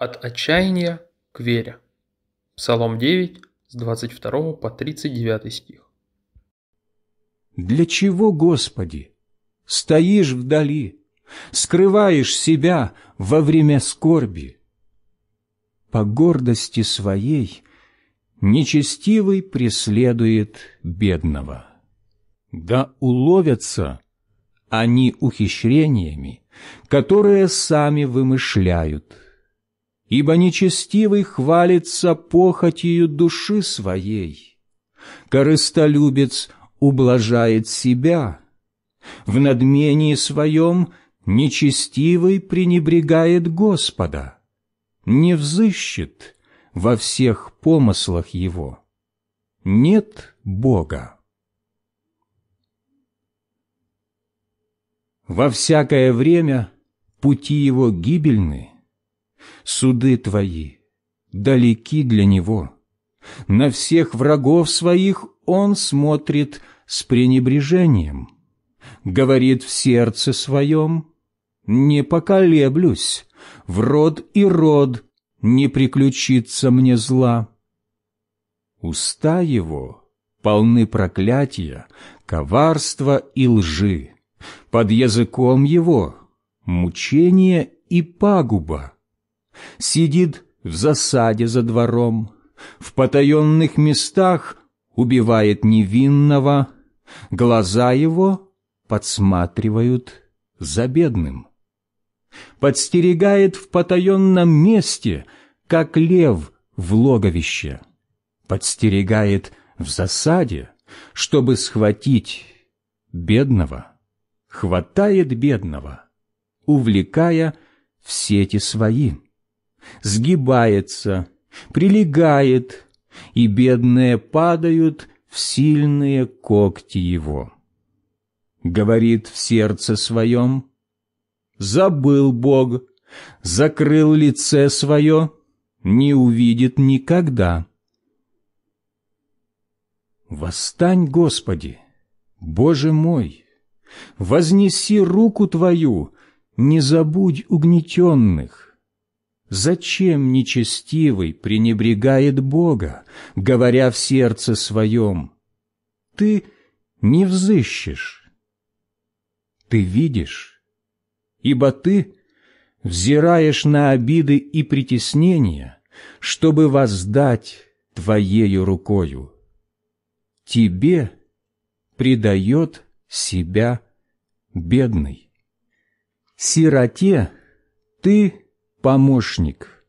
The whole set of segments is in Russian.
От отчаяния к вере. Псалом 9, с 22 по 39 стих. Для чего, Господи, стоишь вдали, скрываешь себя во время скорби? По гордости своей нечестивый преследует бедного. Да уловятся они ухищрениями, которые сами вымышляют – ибо нечестивый хвалится похотью души своей, корыстолюбец ублажает себя, в надмении своем нечестивый пренебрегает Господа, не взыщет во всех помыслах его. Нет Бога. Во всякое время пути его гибельны, Суды твои далеки для него. На всех врагов своих он смотрит с пренебрежением. Говорит в сердце своем, «Не поколеблюсь, в род и род не приключится мне зла». Уста его полны проклятия, коварства и лжи. Под языком его мучение и пагуба. Сидит в засаде за двором, в потаенных местах убивает невинного, глаза его подсматривают за бедным. Подстерегает в потаенном месте, как лев в логовище. Подстерегает в засаде, чтобы схватить бедного. Хватает бедного, увлекая в сети свои сгибается, прилегает, и бедные падают в сильные когти его. Говорит в сердце своем, «Забыл Бог, закрыл лице свое, не увидит никогда». Восстань, Господи, Боже мой! Вознеси руку Твою, не забудь угнетенных. Зачем нечестивый пренебрегает Бога, говоря в сердце своем, «Ты не взыщешь, ты видишь, ибо ты взираешь на обиды и притеснения, чтобы воздать твоею рукою. Тебе предает себя бедный. Сироте ты помощник.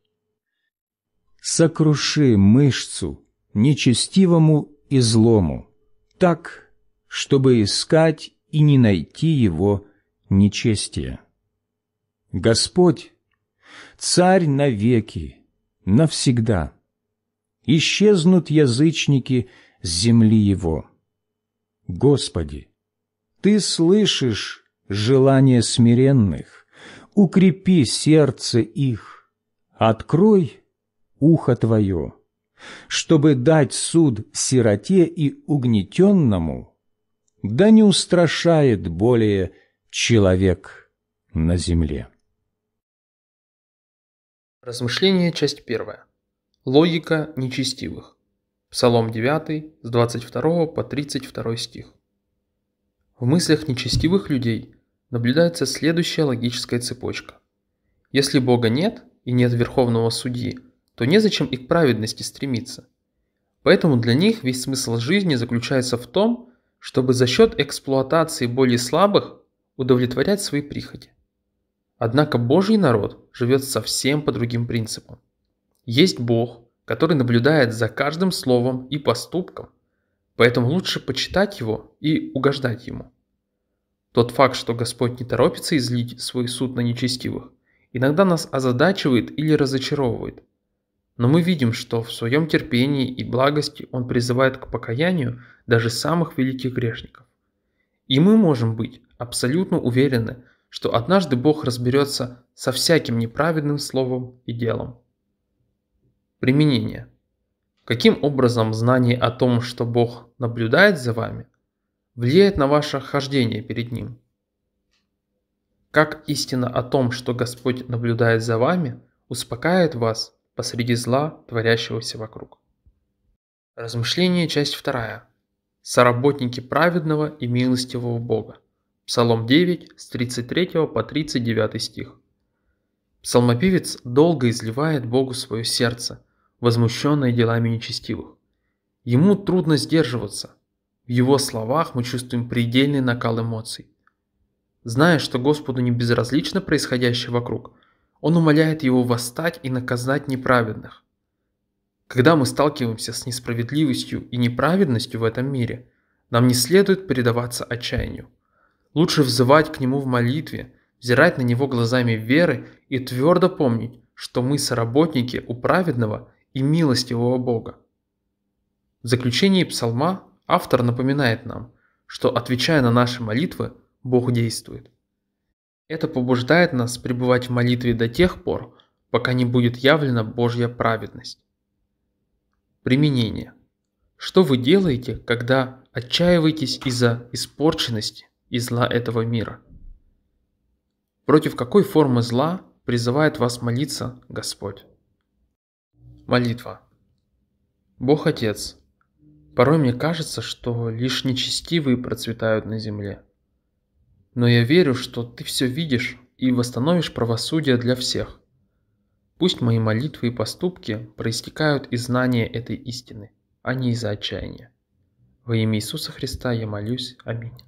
Сокруши мышцу нечестивому и злому, так, чтобы искать и не найти его нечестие. Господь, Царь навеки, навсегда. Исчезнут язычники с земли его. Господи, Ты слышишь желание смиренных, укрепи сердце их, открой ухо Твое, чтобы дать суд сироте и угнетенному, да не устрашает более человек на земле. Размышление, часть первая. Логика нечестивых. Псалом 9, с 22 по 32 стих. В мыслях нечестивых людей – наблюдается следующая логическая цепочка. Если Бога нет и нет Верховного Судьи, то незачем и к праведности стремиться. Поэтому для них весь смысл жизни заключается в том, чтобы за счет эксплуатации более слабых удовлетворять свои прихоти. Однако Божий народ живет совсем по другим принципам. Есть Бог, который наблюдает за каждым словом и поступком, поэтому лучше почитать его и угождать ему. Тот факт, что Господь не торопится излить свой суд на нечестивых, иногда нас озадачивает или разочаровывает. Но мы видим, что в своем терпении и благости Он призывает к покаянию даже самых великих грешников. И мы можем быть абсолютно уверены, что однажды Бог разберется со всяким неправедным словом и делом. Применение. Каким образом знание о том, что Бог наблюдает за вами, влияет на ваше хождение перед Ним. Как истина о том, что Господь наблюдает за вами, успокаивает вас посреди зла, творящегося вокруг. Размышление, часть 2. Соработники праведного и милостивого Бога. Псалом 9, с 33 по 39 стих. Псалмопевец долго изливает Богу свое сердце, возмущенное делами нечестивых. Ему трудно сдерживаться – в его словах мы чувствуем предельный накал эмоций. Зная, что Господу не безразлично происходящее вокруг, он умоляет его восстать и наказать неправедных. Когда мы сталкиваемся с несправедливостью и неправедностью в этом мире, нам не следует передаваться отчаянию. Лучше взывать к нему в молитве, взирать на него глазами веры и твердо помнить, что мы соработники у праведного и милостивого Бога. В заключении псалма автор напоминает нам, что отвечая на наши молитвы, Бог действует. Это побуждает нас пребывать в молитве до тех пор, пока не будет явлена Божья праведность. Применение. Что вы делаете, когда отчаиваетесь из-за испорченности и зла этого мира? Против какой формы зла призывает вас молиться Господь? Молитва. Бог Отец, Порой мне кажется, что лишь нечестивые процветают на земле. Но я верю, что ты все видишь и восстановишь правосудие для всех. Пусть мои молитвы и поступки проистекают из знания этой истины, а не из-за отчаяния. Во имя Иисуса Христа я молюсь. Аминь.